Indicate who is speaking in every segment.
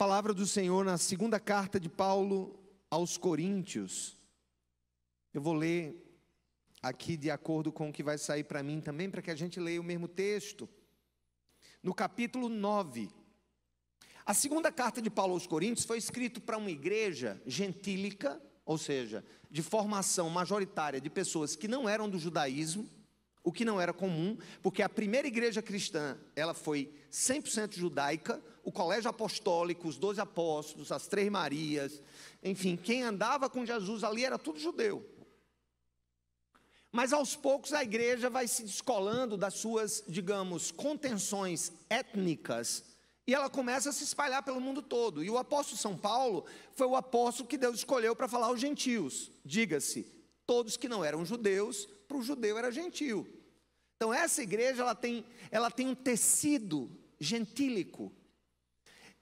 Speaker 1: palavra do Senhor na segunda carta de Paulo aos Coríntios. Eu vou ler aqui de acordo com o que vai sair para mim também, para que a gente leia o mesmo texto. No capítulo 9. A segunda carta de Paulo aos Coríntios foi escrita para uma igreja gentílica, ou seja, de formação majoritária de pessoas que não eram do judaísmo, o que não era comum, porque a primeira igreja cristã, ela foi 100% judaica, o colégio apostólico, os doze apóstolos, as três Marias, enfim, quem andava com Jesus ali era tudo judeu. Mas aos poucos a igreja vai se descolando das suas, digamos, contenções étnicas e ela começa a se espalhar pelo mundo todo. E o apóstolo São Paulo foi o apóstolo que Deus escolheu para falar aos gentios, diga-se, todos que não eram judeus, para o judeu era gentil. Então essa igreja ela tem, ela tem um tecido gentílico.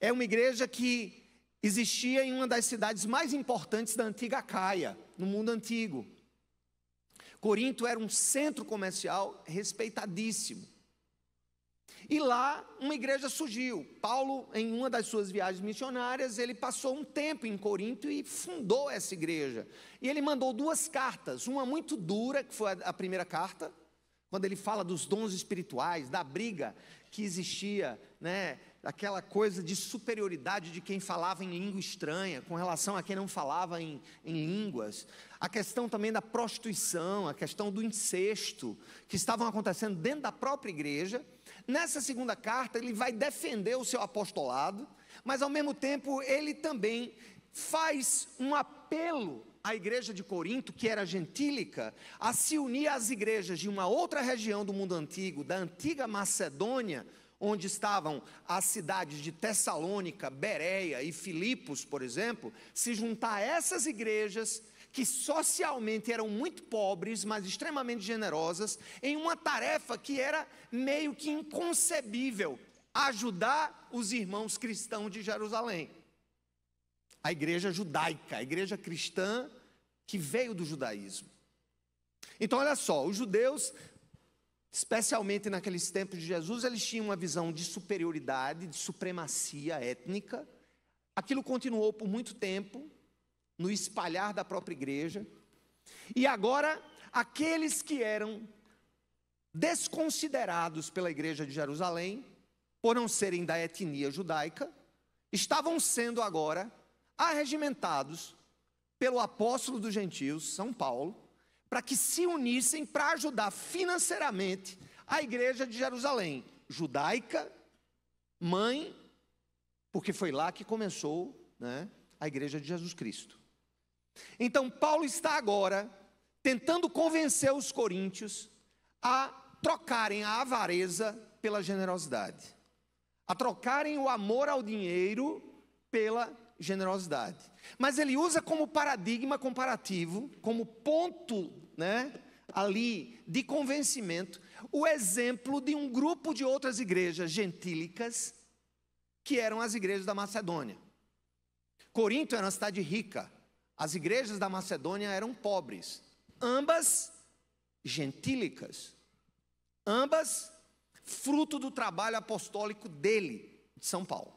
Speaker 1: É uma igreja que existia em uma das cidades mais importantes da antiga Caia, no mundo antigo. Corinto era um centro comercial respeitadíssimo. E lá uma igreja surgiu. Paulo, em uma das suas viagens missionárias, ele passou um tempo em Corinto e fundou essa igreja. E ele mandou duas cartas, uma muito dura, que foi a primeira carta, quando ele fala dos dons espirituais, da briga que existia, né, aquela coisa de superioridade de quem falava em língua estranha com relação a quem não falava em, em línguas, a questão também da prostituição, a questão do incesto, que estavam acontecendo dentro da própria igreja, Nessa segunda carta, ele vai defender o seu apostolado, mas ao mesmo tempo ele também faz um apelo à igreja de Corinto, que era gentílica, a se unir às igrejas de uma outra região do mundo antigo, da antiga Macedônia, onde estavam as cidades de Tessalônica, Bereia e Filipos, por exemplo, se juntar a essas igrejas que socialmente eram muito pobres, mas extremamente generosas, em uma tarefa que era meio que inconcebível ajudar os irmãos cristãos de Jerusalém. A igreja judaica, a igreja cristã que veio do judaísmo. Então, olha só, os judeus, especialmente naqueles tempos de Jesus, eles tinham uma visão de superioridade, de supremacia étnica. Aquilo continuou por muito tempo, no espalhar da própria igreja. E agora, aqueles que eram desconsiderados pela igreja de Jerusalém, por não serem da etnia judaica, estavam sendo agora arregimentados pelo apóstolo dos gentios, São Paulo, para que se unissem para ajudar financeiramente a igreja de Jerusalém, judaica, mãe, porque foi lá que começou né, a igreja de Jesus Cristo. Então, Paulo está agora tentando convencer os coríntios a trocarem a avareza pela generosidade, a trocarem o amor ao dinheiro pela generosidade. Mas ele usa como paradigma comparativo, como ponto, né, ali de convencimento, o exemplo de um grupo de outras igrejas gentílicas que eram as igrejas da Macedônia. Corinto era uma cidade rica, as igrejas da Macedônia eram pobres, ambas gentílicas, ambas fruto do trabalho apostólico dele, de São Paulo.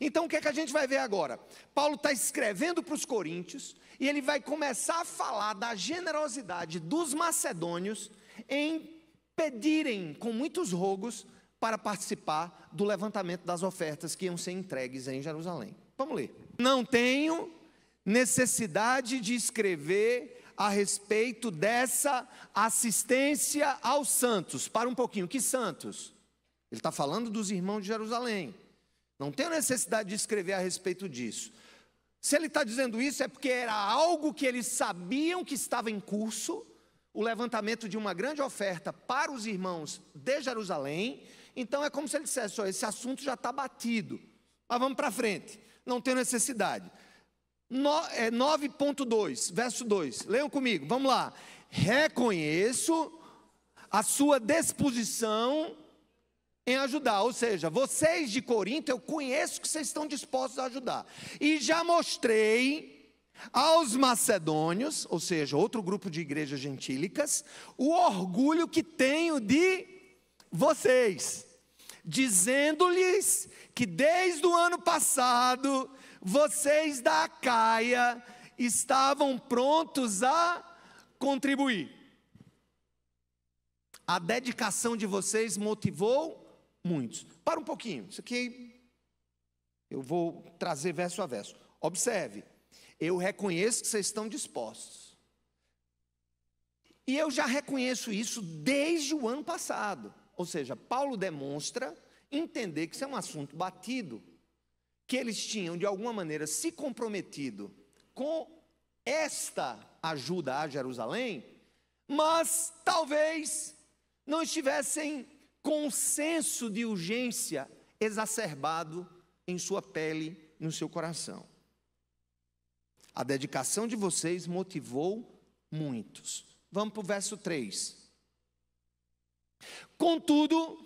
Speaker 1: Então o que é que a gente vai ver agora? Paulo está escrevendo para os coríntios e ele vai começar a falar da generosidade dos macedônios em pedirem com muitos rogos para participar do levantamento das ofertas que iam ser entregues em Jerusalém. Vamos ler. Não tenho necessidade de escrever a respeito dessa assistência aos santos. Para um pouquinho, que santos? Ele está falando dos irmãos de Jerusalém. Não tenho necessidade de escrever a respeito disso. Se ele está dizendo isso, é porque era algo que eles sabiam que estava em curso o levantamento de uma grande oferta para os irmãos de Jerusalém. Então é como se ele dissesse: oh, esse assunto já está batido, mas vamos para frente, não tem necessidade. 9.2, é, verso 2. Leiam comigo, vamos lá. Reconheço a sua disposição em ajudar, ou seja, vocês de Corinto, eu conheço que vocês estão dispostos a ajudar. E já mostrei aos macedônios, ou seja, outro grupo de igrejas gentílicas, o orgulho que tenho de vocês, dizendo-lhes que desde o ano passado vocês da Caia estavam prontos a contribuir. A dedicação de vocês motivou muitos. Para um pouquinho, isso aqui eu vou trazer verso a verso. Observe, eu reconheço que vocês estão dispostos. E eu já reconheço isso desde o ano passado. Ou seja, Paulo demonstra entender que isso é um assunto batido, que eles tinham, de alguma maneira, se comprometido com esta ajuda a Jerusalém, mas talvez não estivessem com um senso de urgência exacerbado em sua pele, no seu coração. A dedicação de vocês motivou muitos. Vamos para o verso 3. Contudo,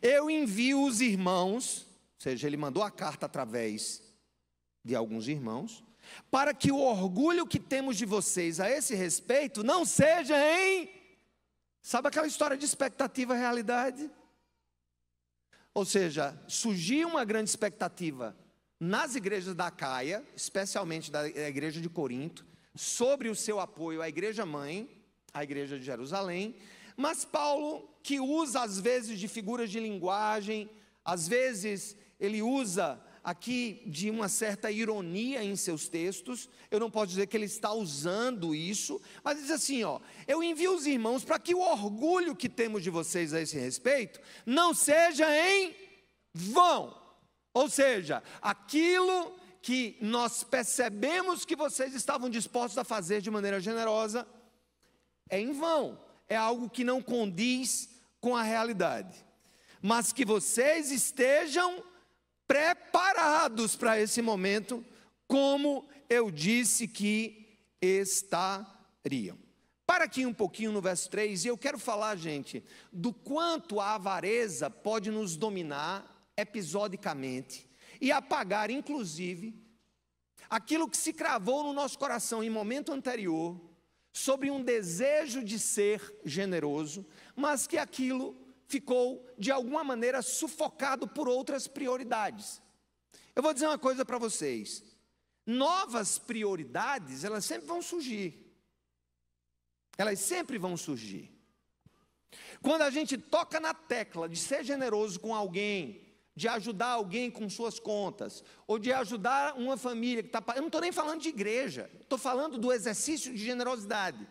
Speaker 1: eu envio os irmãos seja, ele mandou a carta através de alguns irmãos, para que o orgulho que temos de vocês a esse respeito não seja em. Sabe aquela história de expectativa realidade? Ou seja, surgiu uma grande expectativa nas igrejas da Caia, especialmente da igreja de Corinto, sobre o seu apoio à igreja mãe, à igreja de Jerusalém, mas Paulo, que usa às vezes de figuras de linguagem, às vezes ele usa aqui de uma certa ironia em seus textos. Eu não posso dizer que ele está usando isso, mas diz assim, ó: "Eu envio os irmãos para que o orgulho que temos de vocês a esse respeito não seja em vão". Ou seja, aquilo que nós percebemos que vocês estavam dispostos a fazer de maneira generosa é em vão, é algo que não condiz com a realidade. Mas que vocês estejam preparados para esse momento, como eu disse que estariam. Para aqui um pouquinho no verso 3, e eu quero falar, gente, do quanto a avareza pode nos dominar episodicamente e apagar, inclusive, aquilo que se cravou no nosso coração em momento anterior sobre um desejo de ser generoso, mas que aquilo ficou, de alguma maneira, sufocado por outras prioridades. Eu vou dizer uma coisa para vocês: novas prioridades, elas sempre vão surgir. Elas sempre vão surgir. Quando a gente toca na tecla de ser generoso com alguém, de ajudar alguém com suas contas, ou de ajudar uma família que está. Eu não estou nem falando de igreja, estou falando do exercício de generosidade.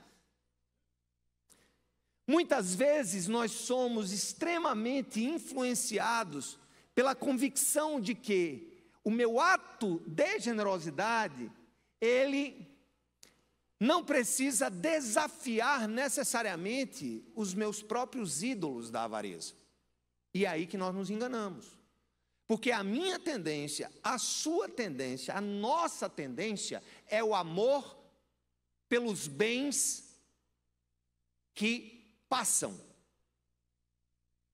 Speaker 1: Muitas vezes nós somos extremamente influenciados pela convicção de que o meu ato de generosidade, ele não precisa desafiar necessariamente os meus próprios ídolos da avareza. E é aí que nós nos enganamos. Porque a minha tendência, a sua tendência, a nossa tendência é o amor pelos bens que passam,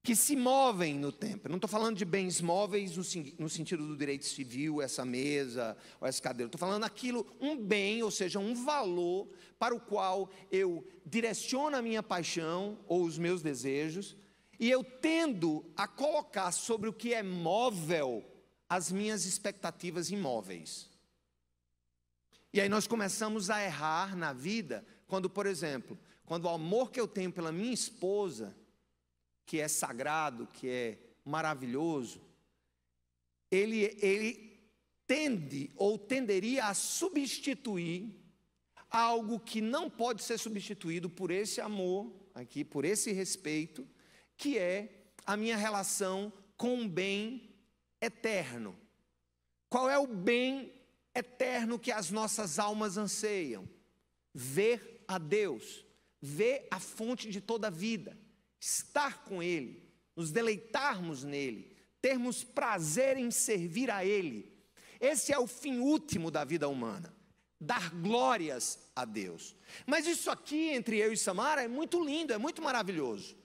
Speaker 1: que se movem no tempo. Eu não estou falando de bens móveis no, no, sentido do direito civil, essa mesa ou essa cadeira. Estou falando aquilo, um bem, ou seja, um valor para o qual eu direciono a minha paixão ou os meus desejos, e eu tendo a colocar sobre o que é móvel as minhas expectativas imóveis. E aí nós começamos a errar na vida quando, por exemplo, quando o amor que eu tenho pela minha esposa, que é sagrado, que é maravilhoso, ele, ele tende ou tenderia a substituir algo que não pode ser substituído por esse amor aqui, por esse respeito, que é a minha relação com o bem eterno. Qual é o bem eterno que as nossas almas anseiam? Ver a Deus ver a fonte de toda a vida, estar com Ele, nos deleitarmos nele, termos prazer em servir a Ele. Esse é o fim último da vida humana, dar glórias a Deus. Mas isso aqui entre eu e Samara é muito lindo, é muito maravilhoso.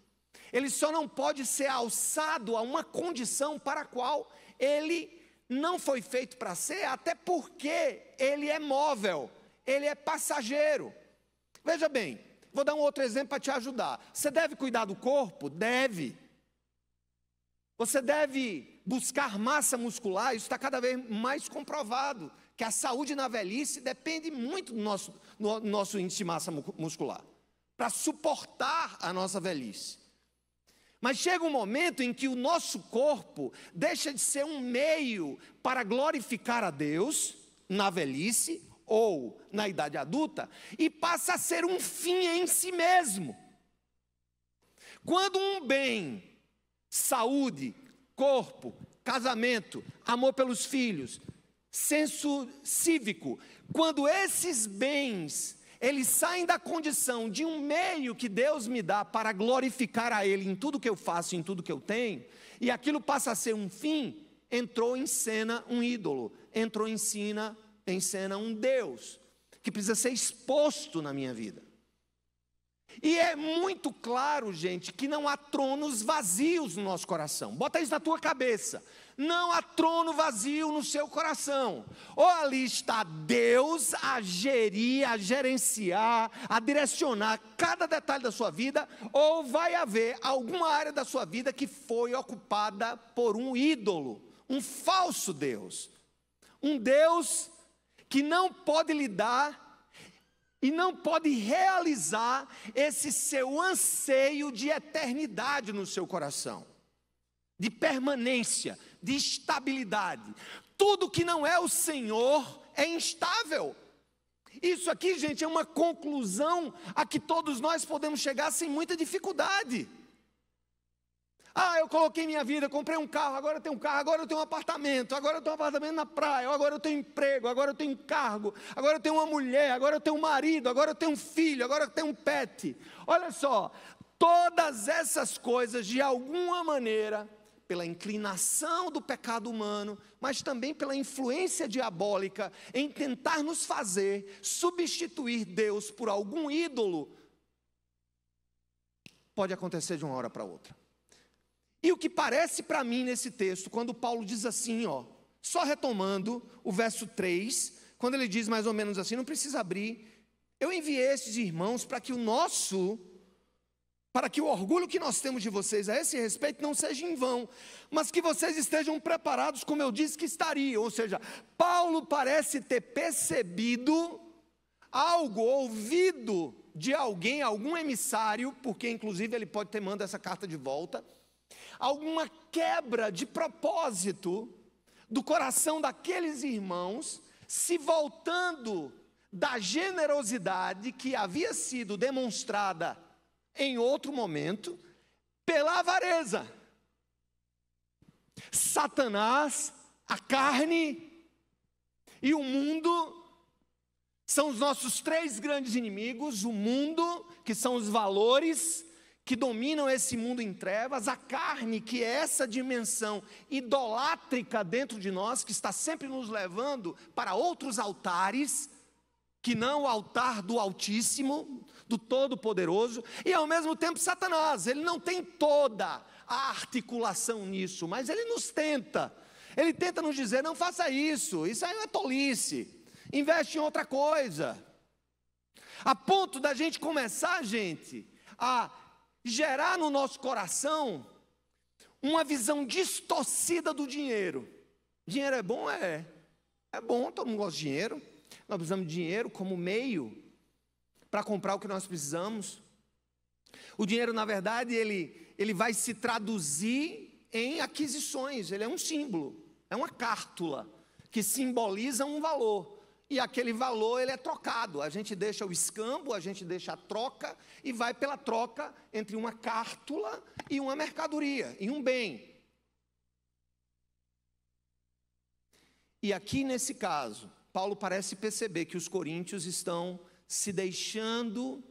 Speaker 1: Ele só não pode ser alçado a uma condição para a qual ele não foi feito para ser, até porque ele é móvel, ele é passageiro. Veja bem, Vou dar um outro exemplo para te ajudar. Você deve cuidar do corpo? Deve. Você deve buscar massa muscular, isso está cada vez mais comprovado, que a saúde na velhice depende muito do nosso, do nosso índice de massa muscular, para suportar a nossa velhice. Mas chega um momento em que o nosso corpo deixa de ser um meio para glorificar a Deus na velhice ou na idade adulta e passa a ser um fim em si mesmo. Quando um bem, saúde, corpo, casamento, amor pelos filhos, senso cívico, quando esses bens, eles saem da condição de um meio que Deus me dá para glorificar a ele em tudo que eu faço, em tudo que eu tenho, e aquilo passa a ser um fim, entrou em cena um ídolo, entrou em cena encena um Deus que precisa ser exposto na minha vida. E é muito claro, gente, que não há tronos vazios no nosso coração. Bota isso na tua cabeça. Não há trono vazio no seu coração. Ou ali está Deus a gerir, a gerenciar, a direcionar cada detalhe da sua vida, ou vai haver alguma área da sua vida que foi ocupada por um ídolo, um falso Deus. Um Deus que não pode lidar e não pode realizar esse seu anseio de eternidade no seu coração, de permanência, de estabilidade. Tudo que não é o Senhor é instável. Isso aqui, gente, é uma conclusão a que todos nós podemos chegar sem muita dificuldade. Ah, eu coloquei minha vida, comprei um carro, agora eu tenho um carro, agora eu tenho um apartamento, agora eu tenho um apartamento na praia, agora eu tenho emprego, agora eu tenho cargo, agora eu tenho uma mulher, agora eu tenho um marido, agora eu tenho um filho, agora eu tenho um pet. Olha só, todas essas coisas, de alguma maneira, pela inclinação do pecado humano, mas também pela influência diabólica em tentar nos fazer substituir Deus por algum ídolo, pode acontecer de uma hora para outra. E o que parece para mim nesse texto, quando Paulo diz assim, ó, só retomando o verso 3, quando ele diz mais ou menos assim, não precisa abrir, eu enviei esses irmãos para que o nosso para que o orgulho que nós temos de vocês a esse respeito não seja em vão, mas que vocês estejam preparados como eu disse que estariam. Ou seja, Paulo parece ter percebido algo, ouvido de alguém, algum emissário, porque inclusive ele pode ter mandado essa carta de volta alguma quebra de propósito do coração daqueles irmãos, se voltando da generosidade que havia sido demonstrada em outro momento pela avareza. Satanás, a carne e o mundo são os nossos três grandes inimigos: o mundo, que são os valores, que dominam esse mundo em trevas, a carne, que é essa dimensão idolátrica dentro de nós, que está sempre nos levando para outros altares, que não o altar do Altíssimo, do Todo-Poderoso, e ao mesmo tempo Satanás, ele não tem toda a articulação nisso, mas ele nos tenta. Ele tenta nos dizer: não faça isso, isso aí é tolice, investe em outra coisa. A ponto da gente começar, gente, a gerar no nosso coração uma visão distorcida do dinheiro. Dinheiro é bom? É. É bom, todo mundo gosta de dinheiro. Nós precisamos de dinheiro como meio para comprar o que nós precisamos. O dinheiro, na verdade, ele, ele vai se traduzir em aquisições, ele é um símbolo, é uma cártula que simboliza um valor e aquele valor ele é trocado. A gente deixa o escambo, a gente deixa a troca e vai pela troca entre uma cártula e uma mercadoria, e um bem. E aqui nesse caso, Paulo parece perceber que os coríntios estão se deixando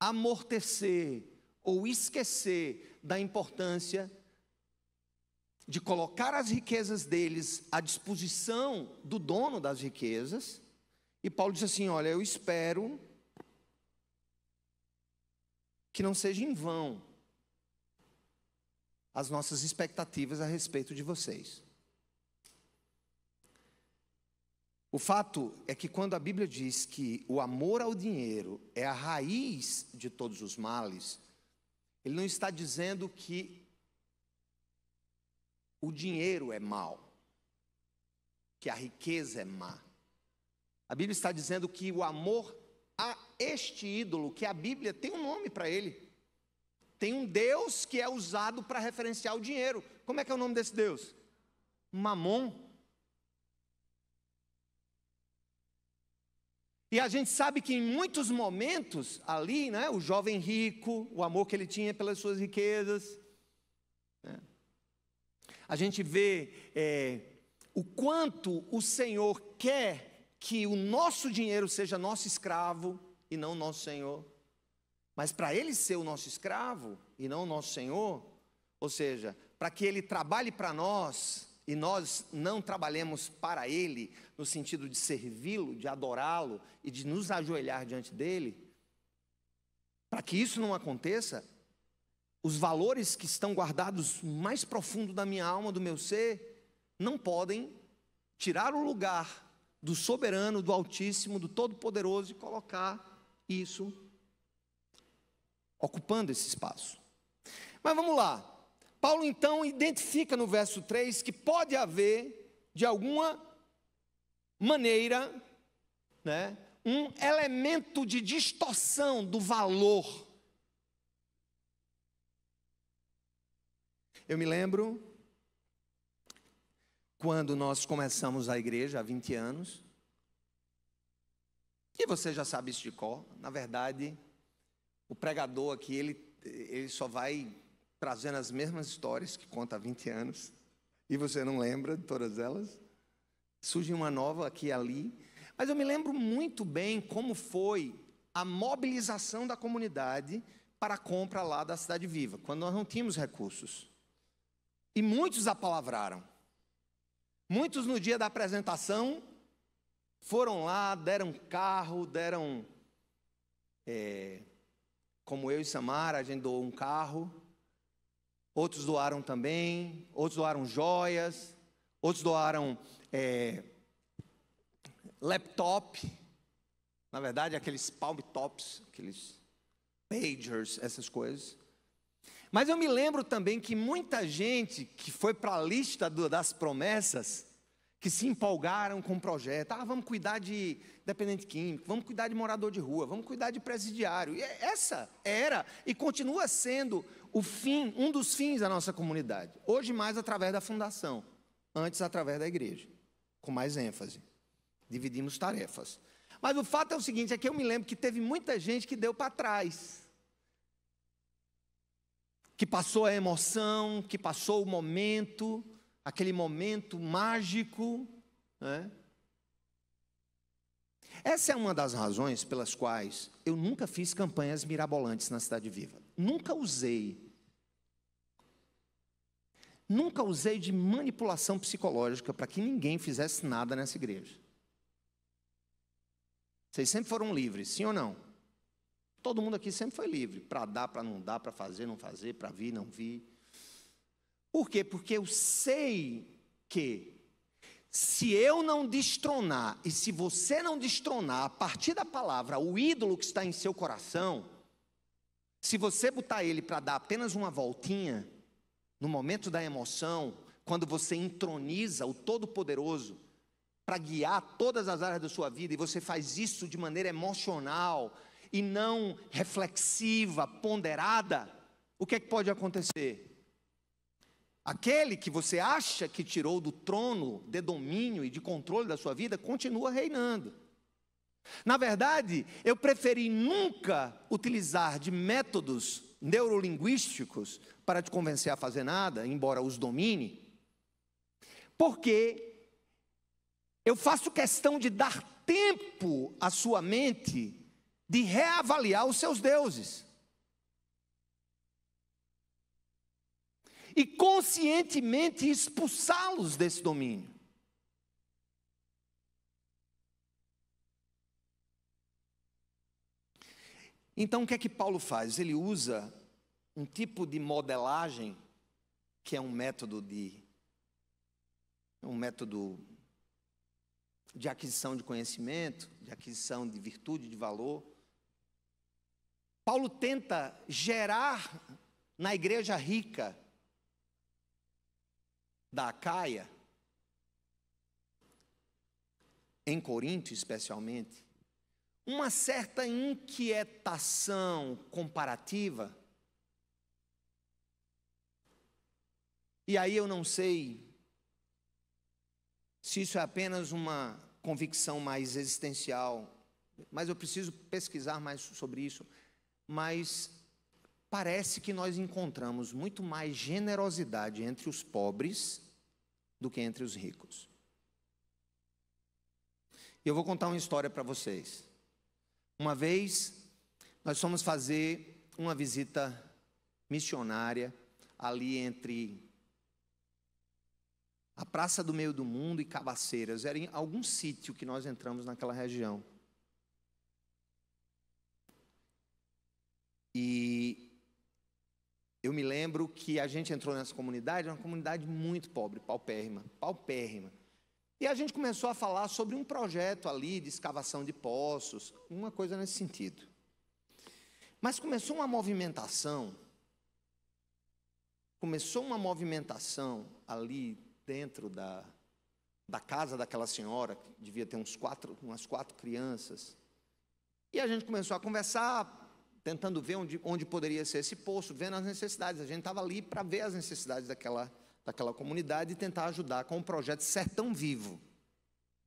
Speaker 1: amortecer ou esquecer da importância de colocar as riquezas deles à disposição do dono das riquezas. E Paulo diz assim: Olha, eu espero que não seja em vão as nossas expectativas a respeito de vocês. O fato é que quando a Bíblia diz que o amor ao dinheiro é a raiz de todos os males, ele não está dizendo que o dinheiro é mal, que a riqueza é má. A Bíblia está dizendo que o amor a este ídolo, que a Bíblia tem um nome para ele. Tem um Deus que é usado para referenciar o dinheiro. Como é que é o nome desse Deus? Mamon. E a gente sabe que em muitos momentos ali, né, o jovem rico, o amor que ele tinha pelas suas riquezas, né, a gente vê é, o quanto o Senhor quer que o nosso dinheiro seja nosso escravo e não nosso Senhor. Mas para ele ser o nosso escravo e não o nosso Senhor, ou seja, para que ele trabalhe para nós e nós não trabalhemos para ele, no sentido de servi-lo, de adorá-lo e de nos ajoelhar diante dele, para que isso não aconteça, os valores que estão guardados mais profundo da minha alma, do meu ser, não podem tirar o lugar do soberano, do Altíssimo, do Todo-Poderoso e colocar isso ocupando esse espaço. Mas vamos lá. Paulo então identifica no verso 3 que pode haver, de alguma maneira, né, um elemento de distorção do valor Eu me lembro quando nós começamos a igreja há 20 anos. E você já sabe isso de cor. Na verdade, o pregador aqui, ele, ele só vai trazendo as mesmas histórias que conta há 20 anos. E você não lembra de todas elas. Surge uma nova aqui e ali. Mas eu me lembro muito bem como foi a mobilização da comunidade para a compra lá da Cidade Viva, quando nós não tínhamos recursos. E muitos apalavraram. Muitos no dia da apresentação foram lá, deram carro, deram. É, como eu e Samara, a gente doou um carro. Outros doaram também. Outros doaram joias. Outros doaram é, laptop. Na verdade, aqueles palm tops, aqueles pagers, essas coisas. Mas eu me lembro também que muita gente que foi para a lista do, das promessas, que se empolgaram com o projeto, ah, vamos cuidar de dependente químico, vamos cuidar de morador de rua, vamos cuidar de presidiário. E é, essa era e continua sendo o fim, um dos fins da nossa comunidade. Hoje mais através da fundação, antes através da igreja, com mais ênfase. Dividimos tarefas. Mas o fato é o seguinte, é que eu me lembro que teve muita gente que deu para trás que passou a emoção, que passou o momento, aquele momento mágico. Né? Essa é uma das razões pelas quais eu nunca fiz campanhas mirabolantes na Cidade Viva. Nunca usei. Nunca usei de manipulação psicológica para que ninguém fizesse nada nessa igreja. Vocês sempre foram livres, sim ou não? Todo mundo aqui sempre foi livre, para dar, para não dar, para fazer, não fazer, para vir, não vir. Por quê? Porque eu sei que se eu não destronar e se você não destronar a partir da palavra o ídolo que está em seu coração, se você botar ele para dar apenas uma voltinha, no momento da emoção, quando você entroniza o Todo-Poderoso para guiar todas as áreas da sua vida e você faz isso de maneira emocional, e não reflexiva, ponderada, o que é que pode acontecer? Aquele que você acha que tirou do trono de domínio e de controle da sua vida continua reinando. Na verdade, eu preferi nunca utilizar de métodos neurolinguísticos para te convencer a fazer nada, embora os domine, porque eu faço questão de dar tempo à sua mente de reavaliar os seus deuses. E conscientemente expulsá-los desse domínio. Então o que é que Paulo faz? Ele usa um tipo de modelagem que é um método de é um método de aquisição de conhecimento, de aquisição de virtude, de valor, Paulo tenta gerar na igreja rica da Acaia, em Corinto especialmente, uma certa inquietação comparativa. E aí eu não sei se isso é apenas uma convicção mais existencial, mas eu preciso pesquisar mais sobre isso mas parece que nós encontramos muito mais generosidade entre os pobres do que entre os ricos. E eu vou contar uma história para vocês. Uma vez, nós fomos fazer uma visita missionária ali entre a Praça do Meio do Mundo e Cabaceiras. Era em algum sítio que nós entramos naquela região. E eu me lembro que a gente entrou nessa comunidade, uma comunidade muito pobre, paupérrima, paupérrima. E a gente começou a falar sobre um projeto ali de escavação de poços, uma coisa nesse sentido. Mas começou uma movimentação, começou uma movimentação ali dentro da, da casa daquela senhora, que devia ter uns quatro, umas quatro crianças. E a gente começou a conversar, tentando ver onde, onde poderia ser esse poço, vendo as necessidades. A gente estava ali para ver as necessidades daquela, daquela comunidade e tentar ajudar com o projeto Sertão Vivo.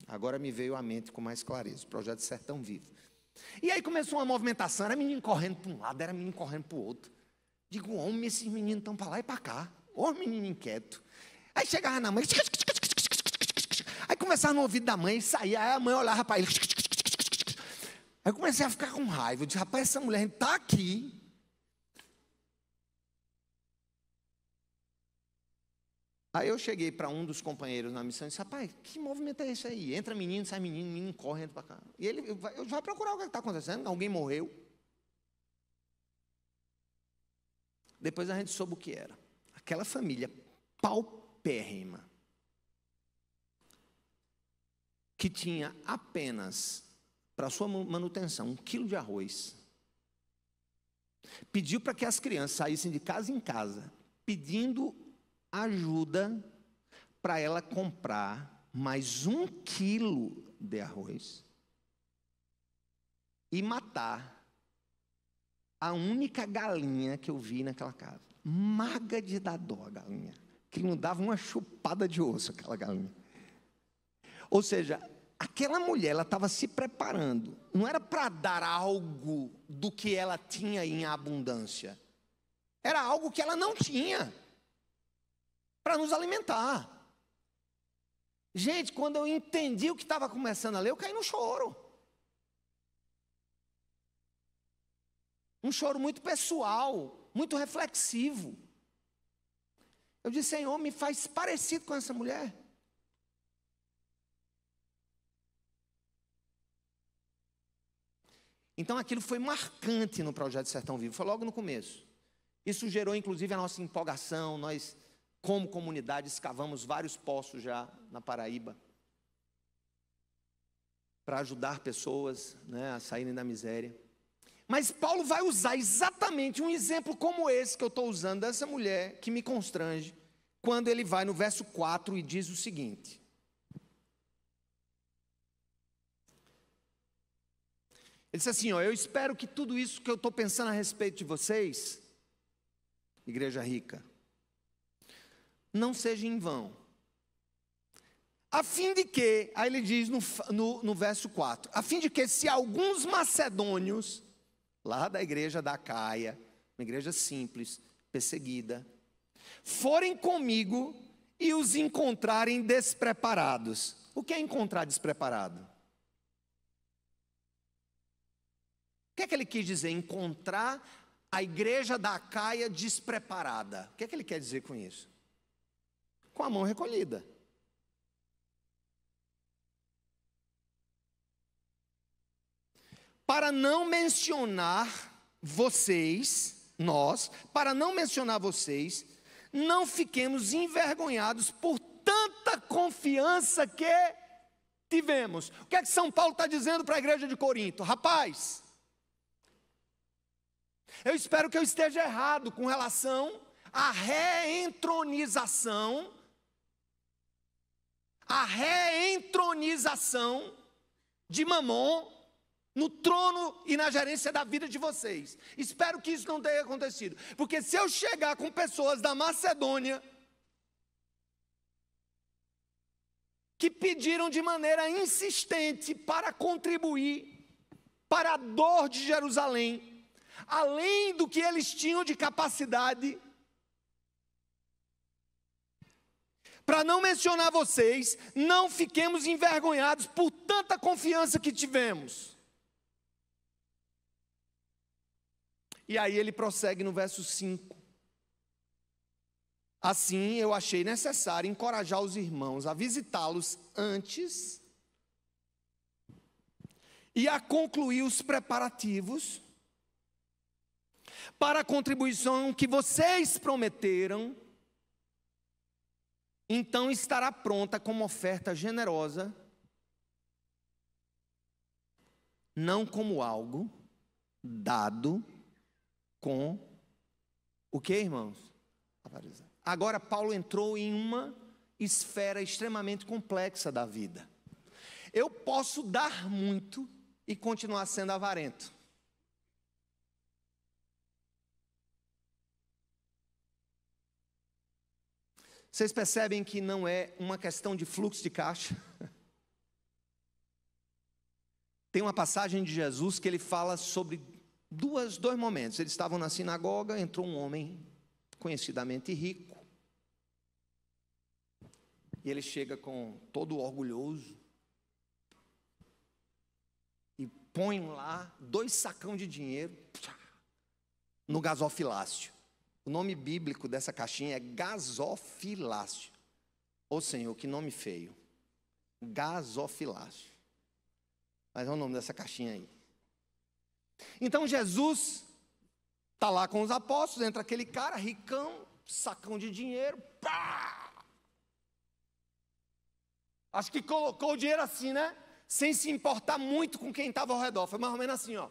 Speaker 1: Agora me veio à mente com mais clareza, o projeto Sertão Vivo. E aí começou uma movimentação, era menino correndo para um lado, era menino correndo para o outro. Digo, homem, esses meninos estão para lá e para cá. Ô menino inquieto. Aí chegava na mãe, aí começava no ouvido da mãe, saía, aí a mãe olhava para ele. Aí eu comecei a ficar com raiva. Eu disse, rapaz, essa mulher está aqui. Aí eu cheguei para um dos companheiros na missão e disse, rapaz, que movimento é esse aí? Entra menino, sai menino, menino corre, entra para cá. E ele vai, eu vai procurar o que é está acontecendo, alguém morreu. Depois a gente soube o que era. Aquela família paupérrima que tinha apenas para sua manutenção um quilo de arroz. Pediu para que as crianças saíssem de casa em casa, pedindo ajuda para ela comprar mais um quilo de arroz e matar a única galinha que eu vi naquela casa. Maga de dar dó a galinha, que não dava uma chupada de osso aquela galinha. Ou seja, aquela mulher, ela estava se preparando. Não era para dar algo do que ela tinha em abundância. Era algo que ela não tinha para nos alimentar. Gente, quando eu entendi o que estava começando a ler, eu caí no choro. Um choro muito pessoal, muito reflexivo. Eu disse, Senhor, me faz parecido com essa mulher. Então aquilo foi marcante no projeto Sertão Vivo, foi logo no começo. Isso gerou inclusive a nossa empolgação, nós, como comunidade, escavamos vários poços já na Paraíba para ajudar pessoas né, a saírem da miséria. Mas Paulo vai usar exatamente um exemplo como esse que eu estou usando, dessa mulher que me constrange, quando ele vai no verso 4 e diz o seguinte: Ele disse assim: ó, Eu espero que tudo isso que eu estou pensando a respeito de vocês, igreja rica, não seja em vão. A fim de que, aí ele diz no, no, no verso 4, a fim de que se alguns macedônios, lá da igreja da Caia, uma igreja simples, perseguida, forem comigo e os encontrarem despreparados. O que é encontrar despreparado? que é que ele quis dizer? Encontrar a igreja da Acaia despreparada. O que é que ele quer dizer com isso? Com a mão recolhida. Para não mencionar vocês, nós, para não mencionar vocês, não fiquemos envergonhados por tanta confiança que tivemos. O que é que São Paulo está dizendo para a igreja de Corinto? Rapaz, eu espero que eu esteja errado com relação à reentronização, a reentronização de Mamon no trono e na gerência da vida de vocês. Espero que isso não tenha acontecido, porque se eu chegar com pessoas da Macedônia que pediram de maneira insistente para contribuir para a dor de Jerusalém, além do que eles tinham de capacidade. Para não mencionar vocês, não fiquemos envergonhados por tanta confiança que tivemos. E aí ele prossegue no verso 5. Assim, eu achei necessário encorajar os irmãos a visitá-los antes e a concluir os preparativos para a contribuição que vocês prometeram, então estará pronta como oferta generosa, não como algo dado com o que, irmãos? Agora Paulo entrou em uma esfera extremamente complexa da vida. Eu posso dar muito e continuar sendo avarento. Vocês percebem que não é uma questão de fluxo de caixa? Tem uma passagem de Jesus que ele fala sobre duas, dois momentos. Eles estavam na sinagoga, entrou um homem conhecidamente rico. E ele chega com todo orgulhoso e põe lá dois sacão de dinheiro no gasofilácio. O nome bíblico dessa caixinha é gasofilácio. Ô oh, Senhor, que nome feio. Gasofilácio. Mas é o nome dessa caixinha aí. Então Jesus está lá com os apóstolos, entra aquele cara ricão, sacão de dinheiro, pá! Acho que colocou o dinheiro assim, né? Sem se importar muito com quem estava ao redor. Foi mais ou menos assim, ó.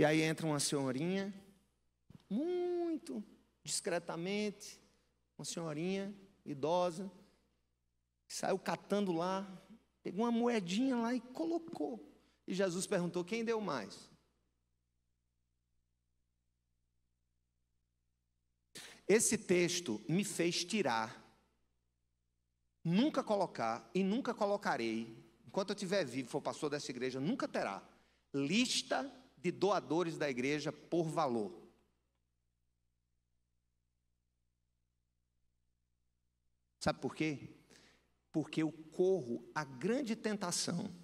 Speaker 1: E aí entra uma senhorinha, muito discretamente, uma senhorinha idosa, saiu catando lá, pegou uma moedinha lá e colocou. E Jesus perguntou: quem deu mais? Esse texto me fez tirar, nunca colocar e nunca colocarei, enquanto eu estiver vivo, for pastor dessa igreja, nunca terá, lista de doadores da igreja por valor. Sabe por quê? Porque eu corro a grande tentação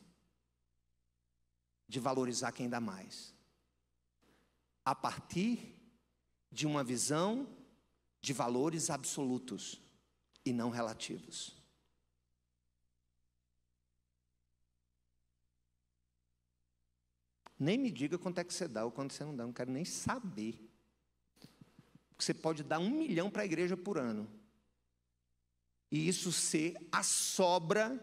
Speaker 1: de valorizar quem dá mais, a partir de uma visão de valores absolutos e não relativos. Nem me diga quanto é que você dá ou quanto você não dá, não quero nem saber. Porque você pode dar um milhão para a igreja por ano. E isso ser a sobra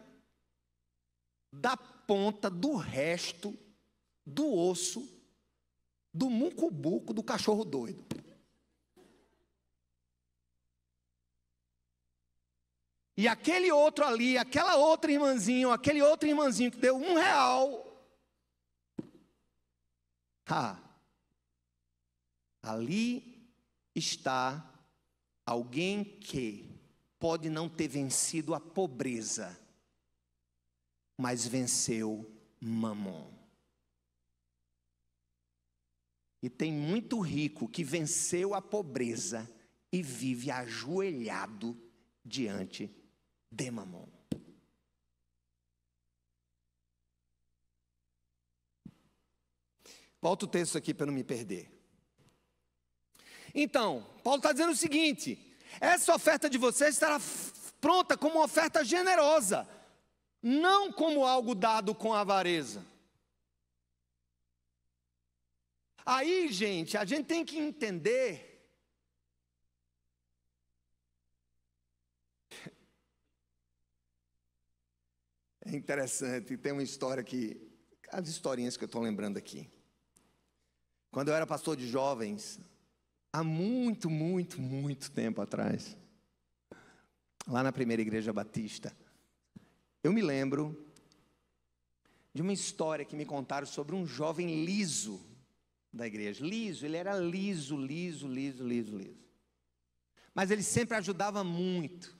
Speaker 1: da ponta, do resto, do osso, do mucubuco, do cachorro doido. E aquele outro ali, aquela outra irmãzinha, ou aquele outro irmãzinho que deu um real ah, ali está alguém que pode não ter vencido a pobreza, mas venceu Mamon. E tem muito rico que venceu a pobreza e vive ajoelhado diante de Mamon. Volta o texto aqui para não me perder. Então, Paulo está dizendo o seguinte: essa oferta de vocês estará pronta como uma oferta generosa, não como algo dado com avareza. Aí, gente, a gente tem que entender É interessante, tem uma história que. As historinhas que eu estou lembrando aqui. Quando eu era pastor de jovens, há muito, muito, muito tempo atrás, lá na primeira igreja batista, eu me lembro de uma história que me contaram sobre um jovem liso da igreja. Liso, ele era liso, liso, liso, liso, liso. Mas ele sempre ajudava muito.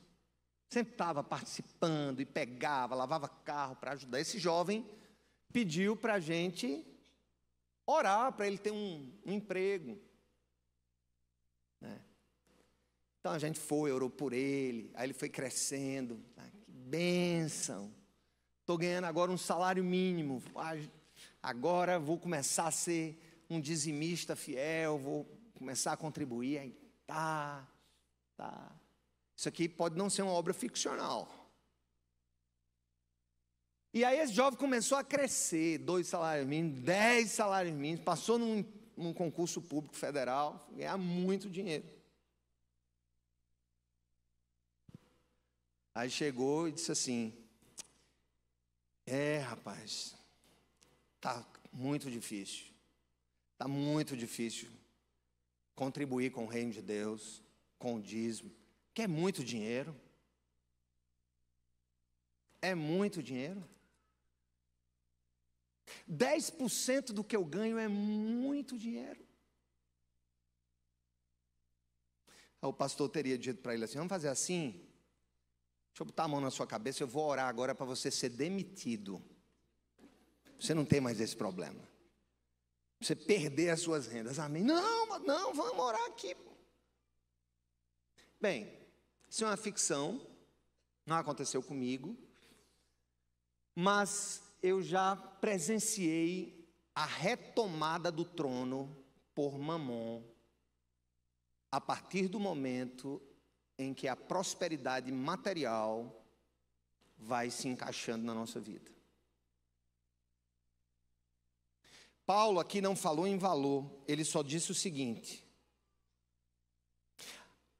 Speaker 1: Sempre estava participando e pegava, lavava carro para ajudar. Esse jovem pediu para a gente orar para ele ter um, um emprego. Né? Então a gente foi, orou por ele, aí ele foi crescendo. Né? que bênção! Estou ganhando agora um salário mínimo. Agora vou começar a ser um dizimista fiel, vou começar a contribuir. Aí, tá, tá. Isso aqui pode não ser uma obra ficcional. E aí esse jovem começou a crescer, dois salários mínimos, dez salários mínimos, passou num, num concurso público federal, ganhar muito dinheiro. Aí chegou e disse assim: É, rapaz, tá muito difícil. Tá muito difícil contribuir com o reino de Deus, com o dízimo, que é muito dinheiro. É muito dinheiro. 10% do que eu ganho é muito dinheiro. Aí o pastor teria dito para ele assim: vamos fazer assim? Deixa eu botar a mão na sua cabeça, eu vou orar agora para você ser demitido. Você não tem mais esse problema. Você perder as suas rendas. Amém? Não, não, vamos orar aqui. Bem, isso é uma ficção, não aconteceu comigo, mas eu já presenciei a retomada do trono por Mamon a partir do momento em que a prosperidade material vai se encaixando na nossa vida. Paulo aqui não falou em valor, ele só disse o seguinte: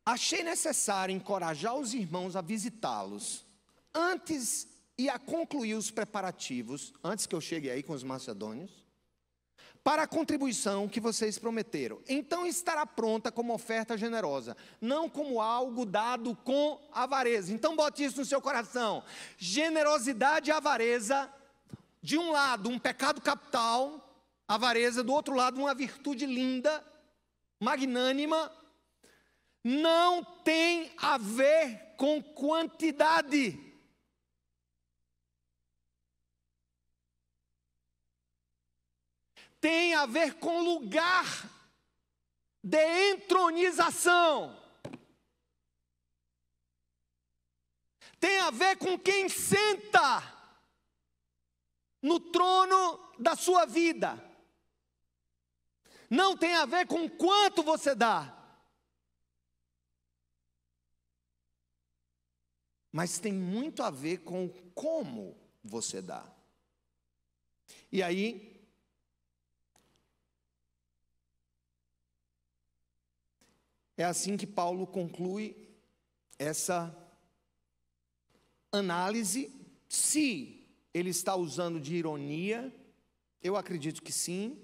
Speaker 1: Achei necessário encorajar os irmãos a visitá-los antes e a concluir os preparativos, antes que eu chegue aí com os macedônios, para a contribuição que vocês prometeram. Então estará pronta como oferta generosa, não como algo dado com avareza. Então bote isso no seu coração. Generosidade e avareza, de um lado, um pecado capital, avareza, do outro lado, uma virtude linda, magnânima, não tem a ver com quantidade tem a ver com lugar de entronização. Tem a ver com quem senta no trono da sua vida. Não tem a ver com quanto você dá. Mas tem muito a ver com como você dá. E aí, É assim que Paulo conclui essa análise. Se ele está usando de ironia, eu acredito que sim.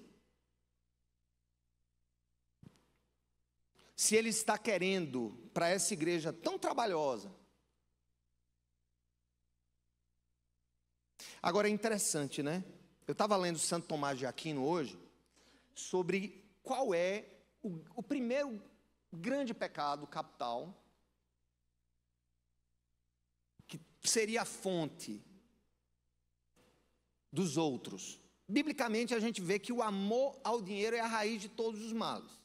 Speaker 1: Se ele está querendo para essa igreja tão trabalhosa. Agora é interessante, né? Eu estava lendo Santo Tomás de Aquino hoje sobre qual é o, o primeiro grande pecado capital, que seria a fonte dos outros. Biblicamente, a gente vê que o amor ao dinheiro é a raiz de todos os males.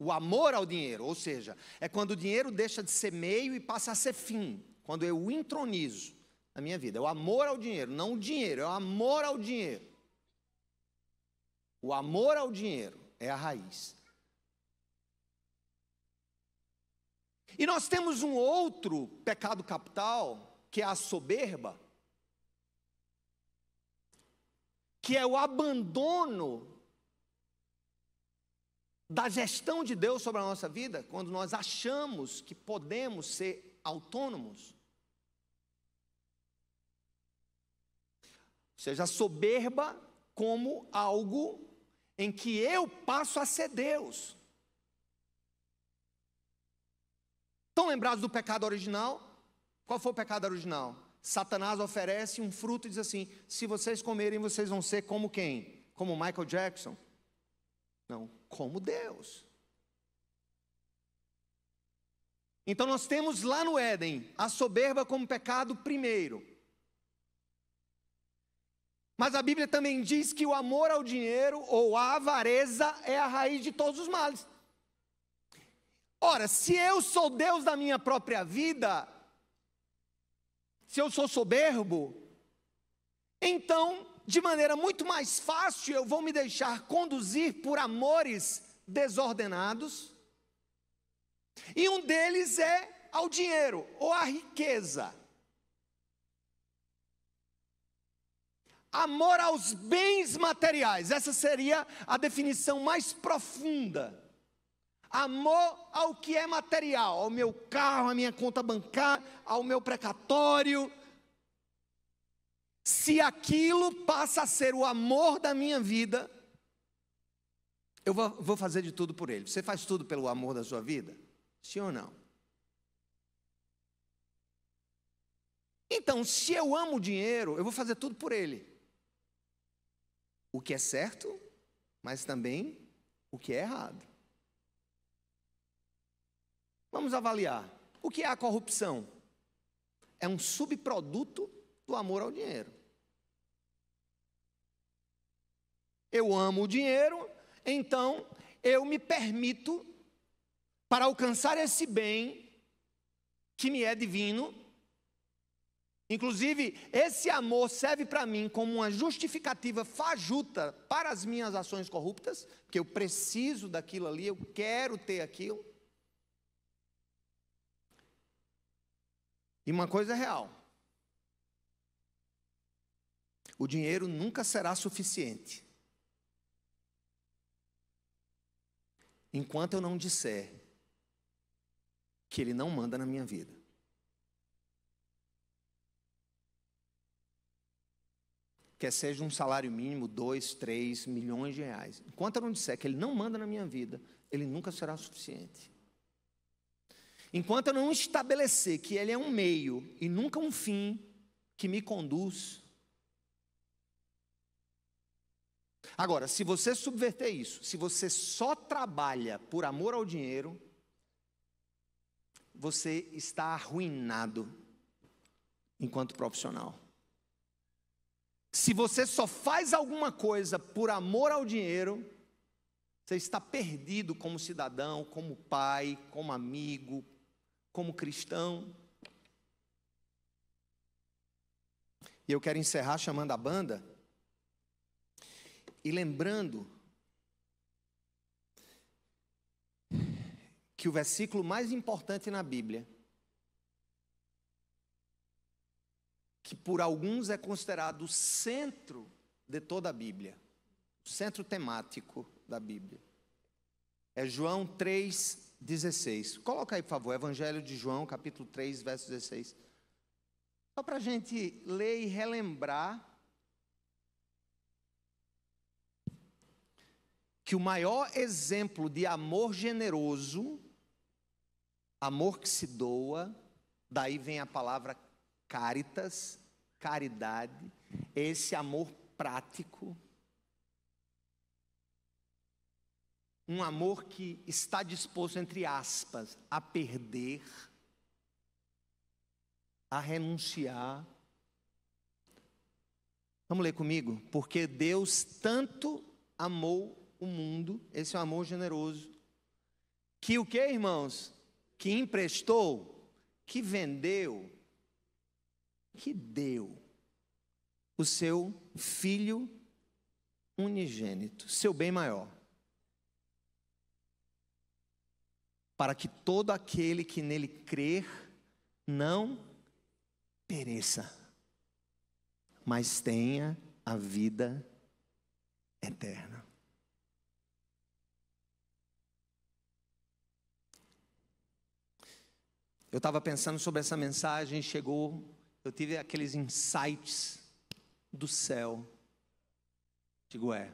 Speaker 1: O amor ao dinheiro, ou seja, é quando o dinheiro deixa de ser meio e passa a ser fim, quando eu o intronizo na minha vida. É o amor ao dinheiro, não o dinheiro, é o amor ao dinheiro. O amor ao dinheiro é a raiz. E nós temos um outro pecado capital, que é a soberba, que é o abandono da gestão de Deus sobre a nossa vida, quando nós achamos que podemos ser autônomos. Ou seja, a soberba como algo em que eu passo a ser Deus. Estão lembrados do pecado original? Qual foi o pecado original? Satanás oferece um fruto e diz assim: se vocês comerem, vocês vão ser como quem? Como Michael Jackson? Não, como Deus. Então nós temos lá no Éden a soberba como pecado primeiro. Mas a Bíblia também diz que o amor ao dinheiro ou a avareza é a raiz de todos os males. Ora, se eu sou Deus da minha própria vida, se eu sou soberbo, então, de maneira muito mais fácil, eu vou me deixar conduzir por amores desordenados. E um deles é ao dinheiro ou à riqueza. Amor aos bens materiais, essa seria a definição mais profunda Amor ao que é material, ao meu carro, à minha conta bancária, ao meu precatório. Se aquilo passa a ser o amor da minha vida, eu vou fazer de tudo por ele. Você faz tudo pelo amor da sua vida? Sim ou não? Então, se eu amo o dinheiro, eu vou fazer tudo por ele. O que é certo, mas também o que é errado. Vamos avaliar. O que é a corrupção? É um subproduto do amor ao dinheiro. Eu amo o dinheiro, então eu me permito, para alcançar esse bem que me é divino, inclusive esse amor serve para mim como uma justificativa fajuta para as minhas ações corruptas, porque eu preciso daquilo ali, eu quero ter aquilo. E uma coisa é real: o dinheiro nunca será suficiente. Enquanto eu não disser que ele não manda na minha vida. Quer seja um salário mínimo, dois, três milhões de reais. Enquanto eu não disser que ele não manda na minha vida, ele nunca será suficiente. Enquanto eu não estabelecer que ele é um meio e nunca um fim que me conduz. Agora, se você subverter isso, se você só trabalha por amor ao dinheiro, você está arruinado enquanto profissional. Se você só faz alguma coisa por amor ao dinheiro, você está perdido como cidadão, como pai, como amigo, como cristão. E eu quero encerrar chamando a banda e lembrando que o versículo mais importante na Bíblia, que por alguns é considerado o centro de toda a Bíblia, o centro temático da Bíblia, é João 3, 16. Coloca aí, por favor, Evangelho de João, capítulo 3, verso 16. Só para a gente ler e relembrar que o maior exemplo de amor generoso, amor que se doa, daí vem a palavra caritas, caridade, é esse amor prático, um amor que está disposto, entre aspas, a perder, a renunciar. Vamos ler comigo? Porque Deus tanto amou o mundo, esse é um amor generoso, que o que, irmãos? Que emprestou, que vendeu, que deu o seu filho unigênito, seu bem maior para que todo aquele que nele crer não pereça, mas tenha a vida eterna. Eu estava pensando sobre essa mensagem, chegou, eu tive aqueles insights do céu. Digo, é.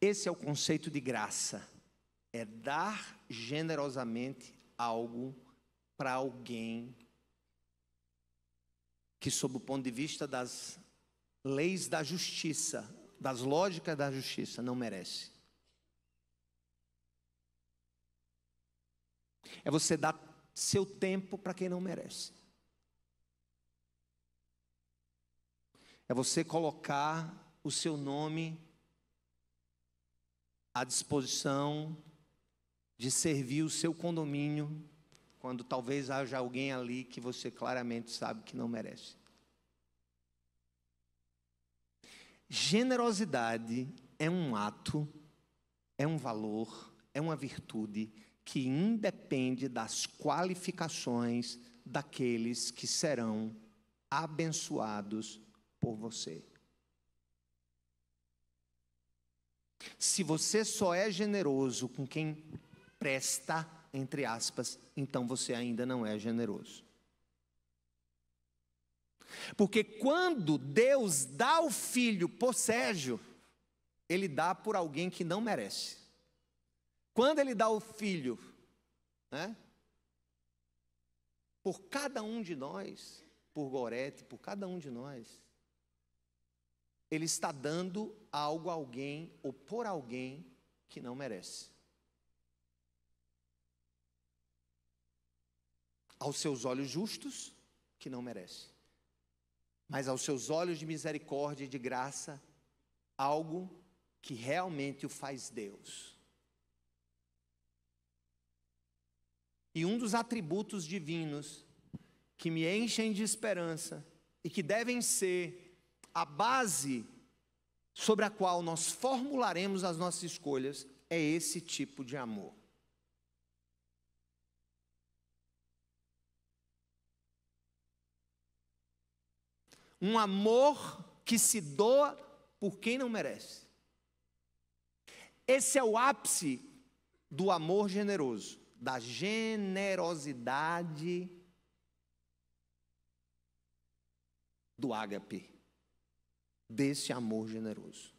Speaker 1: Esse é o conceito de graça é dar generosamente algo para alguém que, sob o ponto de vista das leis da justiça, das lógicas da justiça, não merece. É você dar seu tempo para quem não merece. É você colocar o seu nome à disposição de servir o seu condomínio quando talvez haja alguém ali que você claramente sabe que não merece. Generosidade é um ato, é um valor, é uma virtude que independe das qualificações daqueles que serão abençoados por você. Se você só é generoso com quem presta, entre aspas, então você ainda não é generoso. Porque quando Deus dá o filho por Sérgio, ele dá por alguém que não merece. Quando ele dá o filho, né? Por cada um de nós, por Gorete, por cada um de nós, ele está dando algo a alguém ou por alguém que não merece. aos seus olhos justos, que não merece, mas aos seus olhos de misericórdia e de graça, algo que realmente o faz Deus. E um dos atributos divinos que me enchem de esperança e que devem ser a base sobre a qual nós formularemos as nossas escolhas é esse tipo de amor. um amor que se doa por quem não merece. Esse é o ápice do amor generoso, da generosidade do ágape, desse amor generoso.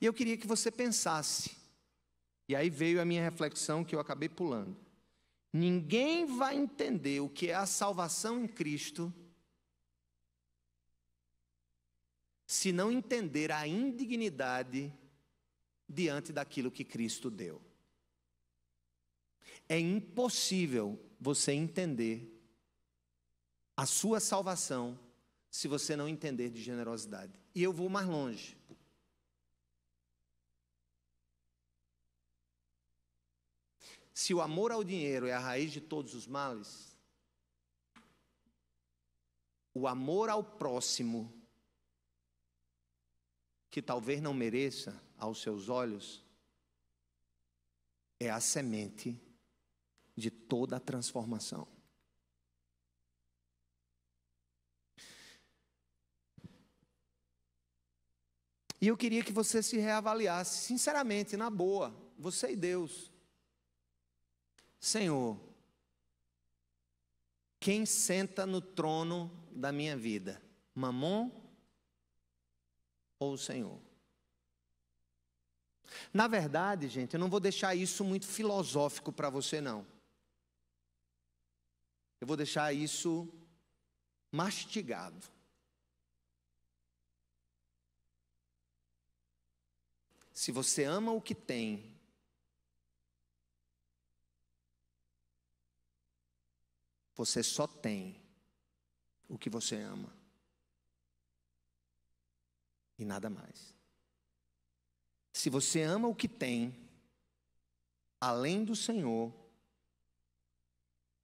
Speaker 1: E eu queria que você pensasse, e aí veio a minha reflexão que eu acabei pulando. Ninguém vai entender o que é a salvação em Cristo se não entender a indignidade diante daquilo que Cristo deu. É impossível você entender a sua salvação se você não entender de generosidade. E eu vou mais longe. Se o amor ao dinheiro é a raiz de todos os males, o amor ao próximo que talvez não mereça aos seus olhos, é a semente de toda a transformação. E eu queria que você se reavaliasse, sinceramente, na boa, você e Deus. Senhor, quem senta no trono da minha vida? Mamon ou o Senhor? Na verdade, gente, eu não vou deixar isso muito filosófico para você, não. Eu vou deixar isso mastigado. Se você ama o que tem, você só tem o que você ama e nada mais. Se você ama o que tem, além do Senhor,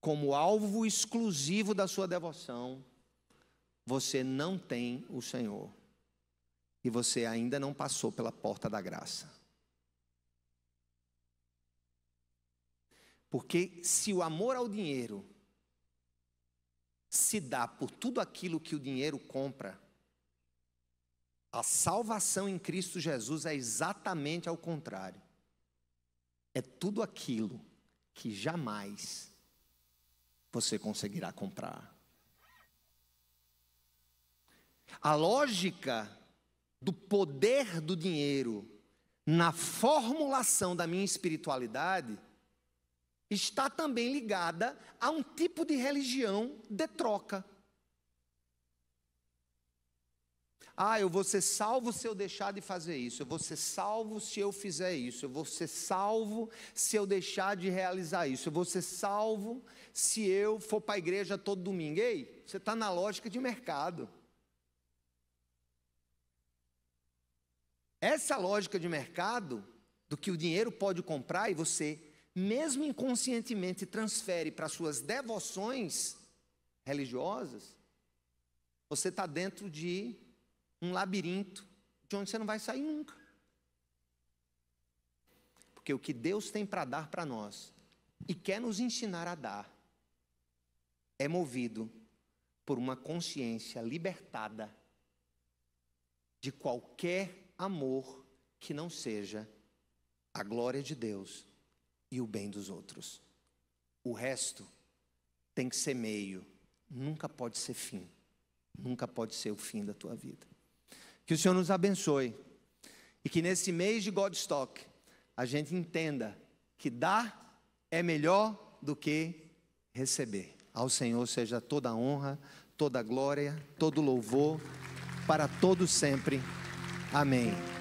Speaker 1: como alvo exclusivo da sua devoção, você não tem o Senhor. E você ainda não passou pela porta da graça. Porque se o amor ao dinheiro se dá por tudo aquilo que o dinheiro compra, a salvação em Cristo Jesus é exatamente ao contrário. É tudo aquilo que jamais você conseguirá comprar. A lógica do poder do dinheiro na formulação da minha espiritualidade está também ligada a um tipo de religião de troca. Ah, eu vou ser salvo se eu deixar de fazer isso, eu vou ser salvo se eu fizer isso, eu vou ser salvo se eu deixar de realizar isso, eu vou ser salvo se eu for para a igreja todo domingo. Ei, você está na lógica de mercado. Essa lógica de mercado, do que o dinheiro pode comprar e você, mesmo inconscientemente, transfere para suas devoções religiosas, você está dentro de um labirinto de onde você não vai sair nunca. Porque o que Deus tem para dar para nós e quer nos ensinar a dar é movido por uma consciência libertada de qualquer amor que não seja a glória de Deus e o bem dos outros. O resto tem que ser meio, nunca pode ser fim, nunca pode ser o fim da tua vida. Que o Senhor nos abençoe e que nesse mês de Godstock a gente entenda que dar é melhor do que receber. Ao Senhor seja toda a honra, toda a glória, todo o louvor para todos sempre. Amém.